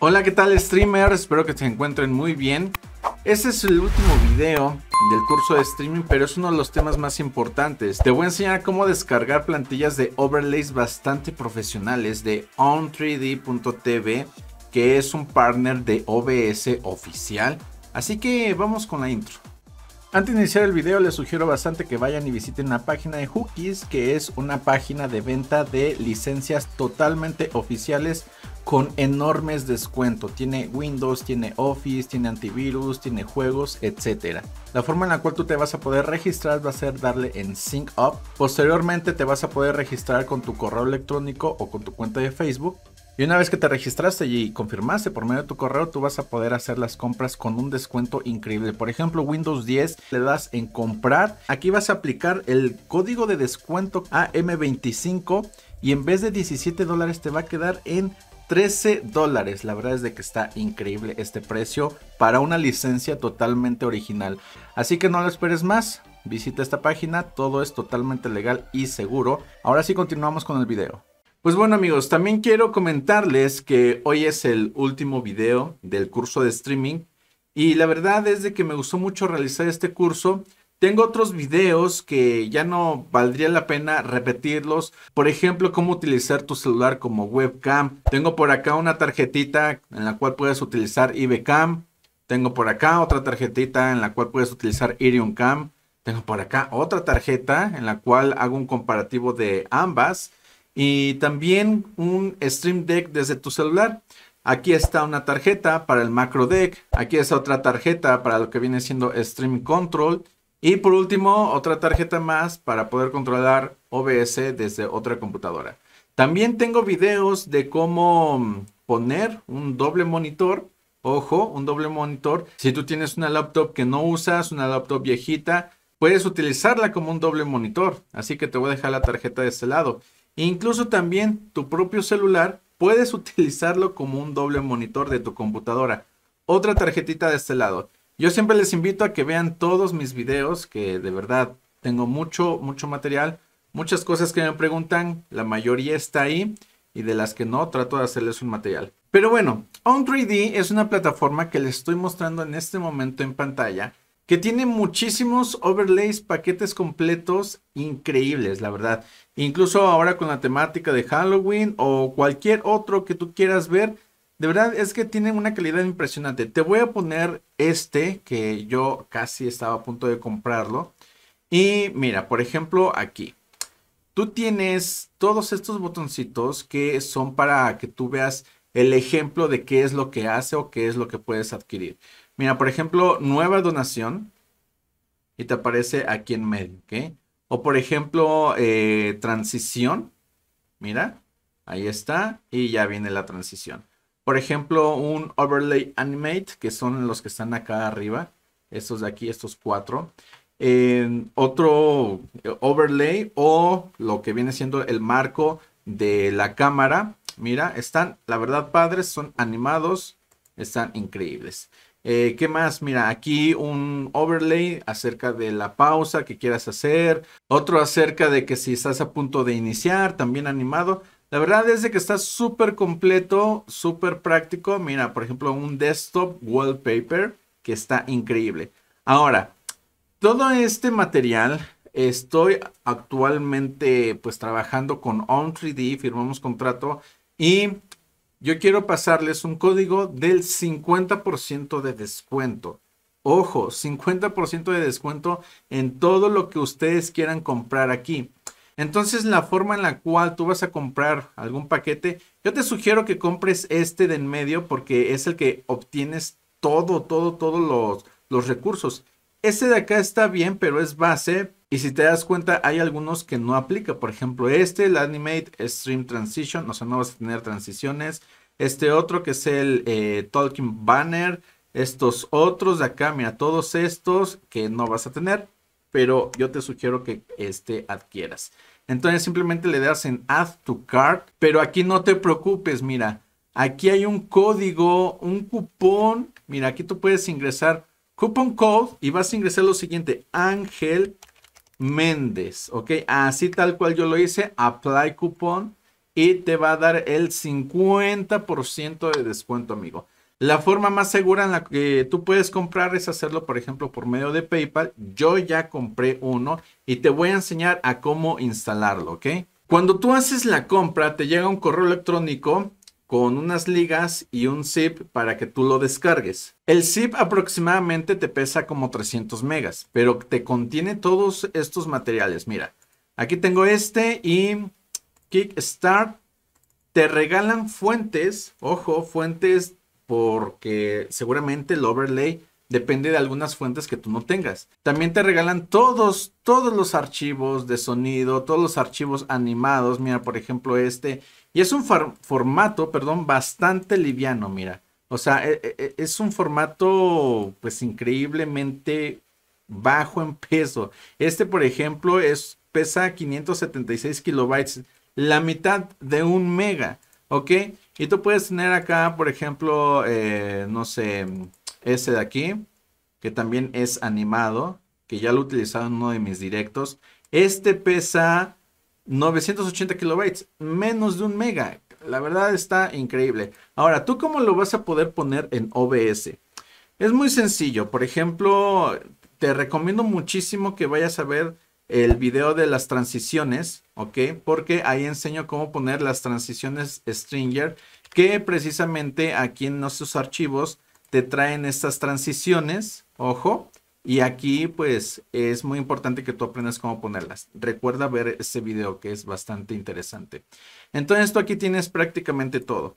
Hola, ¿qué tal streamer, Espero que se encuentren muy bien. Este es el último video del curso de streaming, pero es uno de los temas más importantes. Te voy a enseñar cómo descargar plantillas de overlays bastante profesionales de on3d.tv, que es un partner de OBS oficial. Así que vamos con la intro. Antes de iniciar el video les sugiero bastante que vayan y visiten la página de Hookies, que es una página de venta de licencias totalmente oficiales con enormes descuentos. Tiene Windows, tiene Office, tiene antivirus, tiene juegos, etc. La forma en la cual tú te vas a poder registrar va a ser darle en Sync Up. Posteriormente te vas a poder registrar con tu correo electrónico o con tu cuenta de Facebook y una vez que te registraste y confirmaste por medio de tu correo, tú vas a poder hacer las compras con un descuento increíble. Por ejemplo, Windows 10, le das en comprar. Aquí vas a aplicar el código de descuento AM25 y en vez de 17 dólares te va a quedar en 13 dólares. La verdad es de que está increíble este precio para una licencia totalmente original. Así que no lo esperes más. Visita esta página, todo es totalmente legal y seguro. Ahora sí continuamos con el video. Pues bueno amigos, también quiero comentarles que hoy es el último video del curso de streaming y la verdad es de que me gustó mucho realizar este curso. Tengo otros videos que ya no valdría la pena repetirlos. Por ejemplo, cómo utilizar tu celular como webcam. Tengo por acá una tarjetita en la cual puedes utilizar IBCam. Tengo por acá otra tarjetita en la cual puedes utilizar IrionCam. Tengo por acá otra tarjeta en la cual hago un comparativo de ambas y también un Stream Deck desde tu celular. Aquí está una tarjeta para el macro deck, aquí está otra tarjeta para lo que viene siendo Stream Control y por último otra tarjeta más para poder controlar OBS desde otra computadora. También tengo videos de cómo poner un doble monitor. Ojo, un doble monitor. Si tú tienes una laptop que no usas, una laptop viejita, puedes utilizarla como un doble monitor. Así que te voy a dejar la tarjeta de este lado. E incluso también tu propio celular puedes utilizarlo como un doble monitor de tu computadora. Otra tarjetita de este lado. Yo siempre les invito a que vean todos mis videos, que de verdad tengo mucho, mucho material, muchas cosas que me preguntan, la mayoría está ahí y de las que no trato de hacerles un material. Pero bueno, On3D es una plataforma que les estoy mostrando en este momento en pantalla que tiene muchísimos overlays, paquetes completos increíbles, la verdad. Incluso ahora con la temática de Halloween o cualquier otro que tú quieras ver, de verdad es que tiene una calidad impresionante. Te voy a poner este que yo casi estaba a punto de comprarlo. Y mira, por ejemplo, aquí. Tú tienes todos estos botoncitos que son para que tú veas el ejemplo de qué es lo que hace o qué es lo que puedes adquirir. Mira, por ejemplo, nueva donación y te aparece aquí en medio, O por ejemplo, eh, transición, mira, ahí está y ya viene la transición. Por ejemplo, un overlay animate, que son los que están acá arriba, estos de aquí, estos cuatro. otro eh, overlay o lo que viene siendo el marco de la cámara Mira, están, la verdad, padres, son animados, están increíbles. Eh, ¿Qué más? Mira, aquí un overlay acerca de la pausa que quieras hacer. Otro acerca de que si estás a punto de iniciar, también animado. La verdad es que está súper completo, súper práctico. Mira, por ejemplo, un desktop wallpaper que está increíble. Ahora, todo este material estoy actualmente pues trabajando con On3D, firmamos contrato y yo quiero pasarles un código del 50% de descuento. Ojo, 50% de descuento en todo lo que ustedes quieran comprar aquí. Entonces, la forma en la cual tú vas a comprar algún paquete, yo te sugiero que compres este de en medio porque es el que obtienes todo, todo, todos los, los recursos. Este de acá está bien, pero es base, y si te das cuenta, hay algunos que no aplica. Por ejemplo, este, el Animate Stream Transition, o sea, no vas a tener transiciones. Este otro que es el eh, Talking Banner. Estos otros de acá, mira, todos estos que no vas a tener. Pero yo te sugiero que este adquieras. Entonces simplemente le das en Add to Cart. Pero aquí no te preocupes, mira. Aquí hay un código, un cupón. Mira, aquí tú puedes ingresar coupon code y vas a ingresar lo siguiente. Ángel Méndez, ¿ok? Así tal cual yo lo hice, apply coupon y te va a dar el 50% de descuento, amigo. La forma más segura en la que tú puedes comprar es hacerlo, por ejemplo, por medio de PayPal. Yo ya compré uno y te voy a enseñar a cómo instalarlo, ¿ok? Cuando tú haces la compra, te llega un correo electrónico con unas ligas y un zip para que tú lo descargues. El zip aproximadamente te pesa como 300 megas, pero te contiene todos estos materiales. Mira, aquí tengo este y Kickstart. Te regalan fuentes, ojo, fuentes porque seguramente el overlay Depende de algunas fuentes que tú no tengas. También te regalan todos, todos los archivos de sonido, todos los archivos animados. Mira, por ejemplo, este. Y es un formato, perdón, bastante liviano, mira. O sea, e, e, e, es un formato, pues, increíblemente bajo en peso. Este, por ejemplo, es, pesa 576 kilobytes, la mitad de un mega, ¿ok? Y tú puedes tener acá, por ejemplo, eh, no sé, ese de aquí, que también es animado, que ya lo he utilizado en uno de mis directos. Este pesa 980 kilobytes, menos de un mega. La verdad está increíble. Ahora, ¿tú cómo lo vas a poder poner en OBS? Es muy sencillo. Por ejemplo, te recomiendo muchísimo que vayas a ver el video de las transiciones, ¿ok? Porque ahí enseño cómo poner las transiciones Stringer, que precisamente aquí en nuestros archivos te traen estas transiciones, ojo, y aquí pues es muy importante que tú aprendas cómo ponerlas. Recuerda ver ese video que es bastante interesante. Entonces tú aquí tienes prácticamente todo.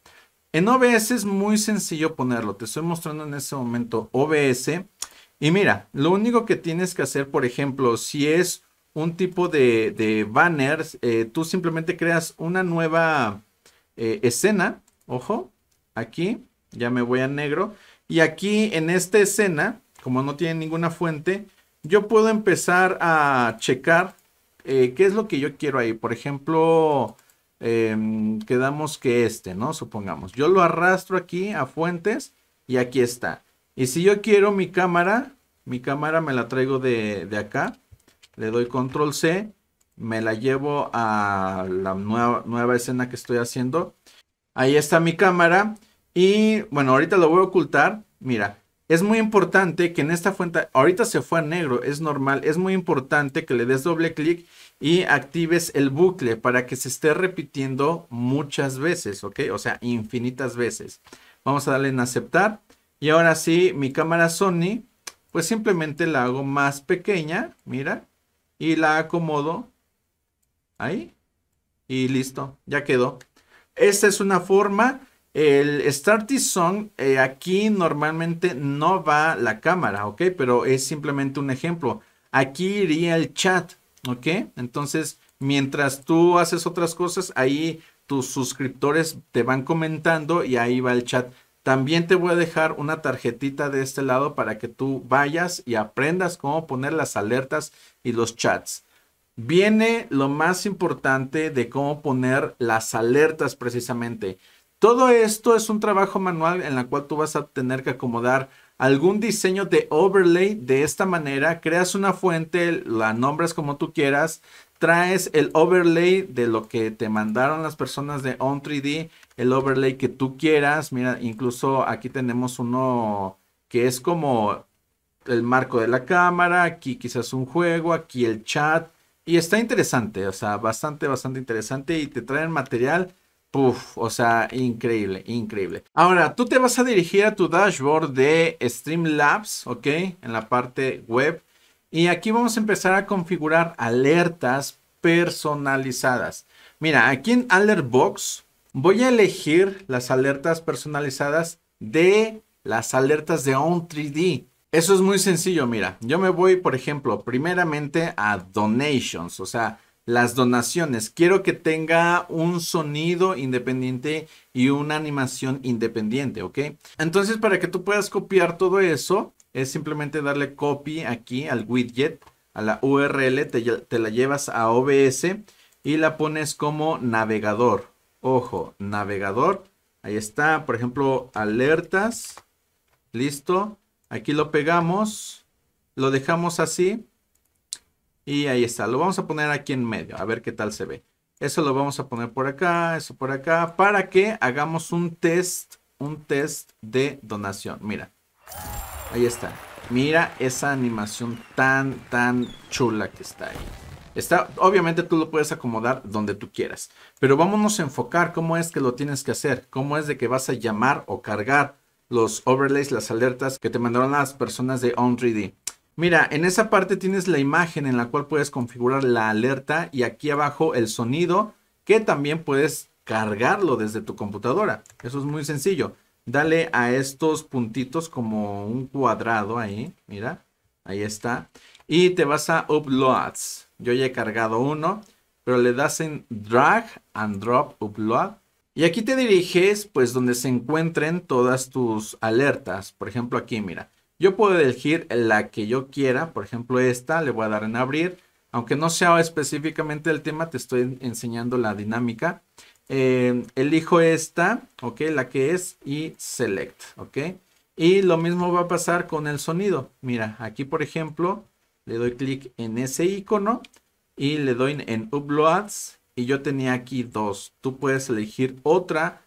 En OBS es muy sencillo ponerlo. Te estoy mostrando en ese momento OBS. Y mira, lo único que tienes que hacer, por ejemplo, si es un tipo de, banners, eh, tú simplemente creas una nueva eh, escena. Ojo, aquí ya me voy a negro. Y aquí en esta escena, como no tiene ninguna fuente, yo puedo empezar a checar eh, qué es lo que yo quiero ahí. Por ejemplo, em, quedamos que este, ¿no? Supongamos. Yo lo arrastro aquí a fuentes y aquí está. Y si yo quiero mi cámara, mi cámara me la traigo de, de acá. Le doy control C, me la llevo a la nueva, nueva escena que estoy haciendo. Ahí está mi cámara. Y bueno, ahorita lo voy a ocultar. Mira, es muy importante que en esta fuente, ahorita se fue a negro, es normal, es muy importante que le des doble clic y actives el bucle para que se esté repitiendo muchas veces, ¿ok? O sea, infinitas veces. Vamos a darle en aceptar. Y ahora sí, mi cámara Sony, pues simplemente la hago más pequeña, mira, y la acomodo ahí. Y listo, ya quedó. Esta es una forma el Starty Song, eh, aquí normalmente no va la cámara, ¿ok? Pero es simplemente un ejemplo. Aquí iría el chat, ¿ok? Entonces, mientras tú haces otras cosas, ahí tus suscriptores te van comentando y ahí va el chat. También te voy a dejar una tarjetita de este lado para que tú vayas y aprendas cómo poner las alertas y los chats. Viene lo más importante de cómo poner las alertas precisamente. Todo esto es un trabajo manual en la cual tú vas a tener que acomodar algún diseño de overlay de esta manera, creas una fuente, la nombres como tú quieras, traes el overlay de lo que te mandaron las personas de On3D, el overlay que tú quieras, mira, incluso aquí tenemos uno que es como el marco de la cámara, aquí quizás un juego, aquí el chat, y está interesante, o sea, bastante, bastante interesante y te traen material Puf, o sea, increíble, increíble. Ahora, tú te vas a dirigir a tu dashboard de Streamlabs, ¿ok? En la parte web. Y aquí vamos a empezar a configurar alertas personalizadas. Mira, aquí en Alert Box, voy a elegir las alertas personalizadas de las alertas de On3D. Eso es muy sencillo, mira. Yo me voy, por ejemplo, primeramente a Donations, o sea, las donaciones. Quiero que tenga un sonido independiente y una animación independiente, ¿ok? Entonces, para que tú puedas copiar todo eso, es simplemente darle copy aquí al widget, a la URL, te, la llevas a OBS y la pones como navegador. Ojo, navegador. Ahí está, por ejemplo, alertas. Listo. Aquí lo pegamos. Lo dejamos así. Y ahí está, lo vamos a poner aquí en medio, a ver qué tal se ve. Eso lo vamos a poner por acá, eso por acá, para que hagamos un test, un test de donación. Mira, ahí está. Mira esa animación tan, tan chula que está ahí. Está, obviamente tú lo puedes acomodar donde tú quieras, pero vámonos a enfocar cómo es que lo tienes que hacer, cómo es de que vas a llamar o cargar los overlays, las alertas que te mandaron las personas de On3D. Mira, en esa parte tienes la imagen en la cual puedes configurar la alerta y aquí abajo el sonido que también puedes cargarlo desde tu computadora. Eso es muy sencillo. Dale a estos puntitos como un cuadrado ahí, mira, ahí está. Y te vas a Uploads. Yo ya he cargado uno, pero le das en Drag and Drop Upload. Y aquí te diriges pues donde se encuentren todas tus alertas. Por ejemplo aquí, mira. Yo puedo elegir la que yo quiera, por ejemplo esta, le voy a dar en abrir. Aunque no sea específicamente el tema, te estoy enseñando la dinámica. Em, elijo esta, ok, la que es y select, ok. Y lo mismo va a pasar con el sonido. Mira, aquí por ejemplo, le doy clic en ese icono y le doy en uploads y yo tenía aquí dos. Tú puedes elegir otra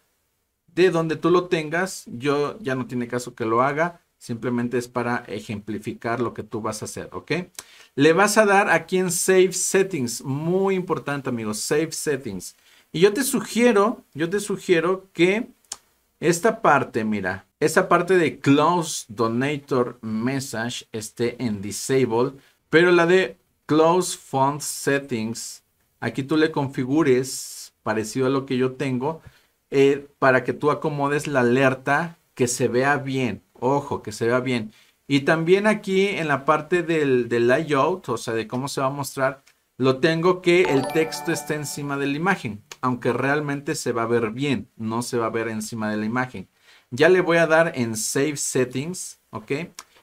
de donde tú lo tengas. Yo ya no tiene caso que lo haga. Simplemente es para ejemplificar lo que tú vas a hacer, ¿ok? Le vas a dar aquí en Save Settings. Muy importante, amigos. Save Settings. Y yo te sugiero, yo te sugiero que esta parte, mira, esta parte de Close Donator Message esté en Disable, pero la de Close Font Settings, aquí tú le configures, parecido a lo que yo tengo, eh, para que tú acomodes la alerta que se vea bien. Ojo, que se vea bien. Y también aquí en la parte del, layout, o sea, de cómo se va a mostrar, lo tengo que el texto esté encima de la imagen, aunque realmente se va a ver bien, no se va a ver encima de la imagen. Ya le voy a dar en Save Settings, ¿ok?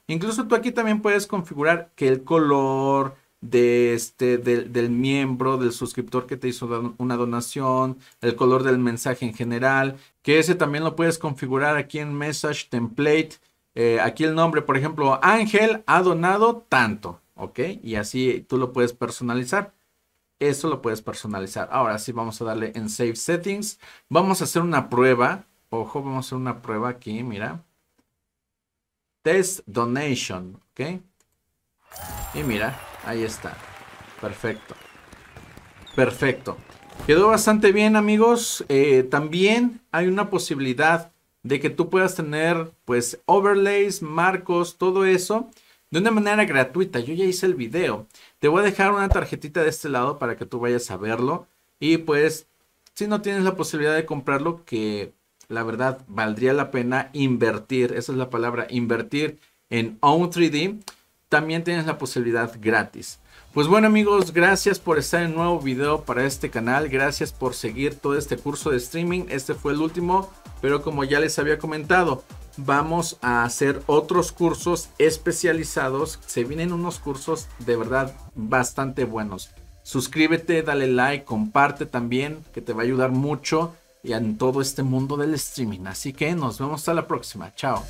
Incluso tú aquí también puedes configurar que el color, de este, del, miembro, del suscriptor que te hizo una donación, el color del mensaje en general, que ese también lo puedes configurar aquí en Message Template. Eh, aquí el nombre, por ejemplo, Ángel ha donado tanto, ¿ok? Y así tú lo puedes personalizar. Eso lo puedes personalizar. Ahora sí, vamos a darle en Save Settings. Vamos a hacer una prueba. Ojo, vamos a hacer una prueba aquí, mira. Test Donation, ¿ok? Y mira, Ahí está. Perfecto. Perfecto. Quedó bastante bien, amigos. Eh, también hay una posibilidad de que tú puedas tener, pues, overlays, marcos, todo eso, de una manera gratuita. Yo ya hice el video. Te voy a dejar una tarjetita de este lado para que tú vayas a verlo. Y pues, si no tienes la posibilidad de comprarlo, que la verdad valdría la pena invertir. Esa es la palabra, invertir en Own3D también tienes la posibilidad gratis. Pues bueno amigos, gracias por estar en nuevo video para este canal, gracias por seguir todo este curso de streaming, este fue el último, pero como ya les había comentado, vamos a hacer otros cursos especializados, se vienen unos cursos de verdad bastante buenos. Suscríbete, dale like, comparte también, que te va a ayudar mucho en todo este mundo del streaming. Así que nos vemos hasta la próxima, chao.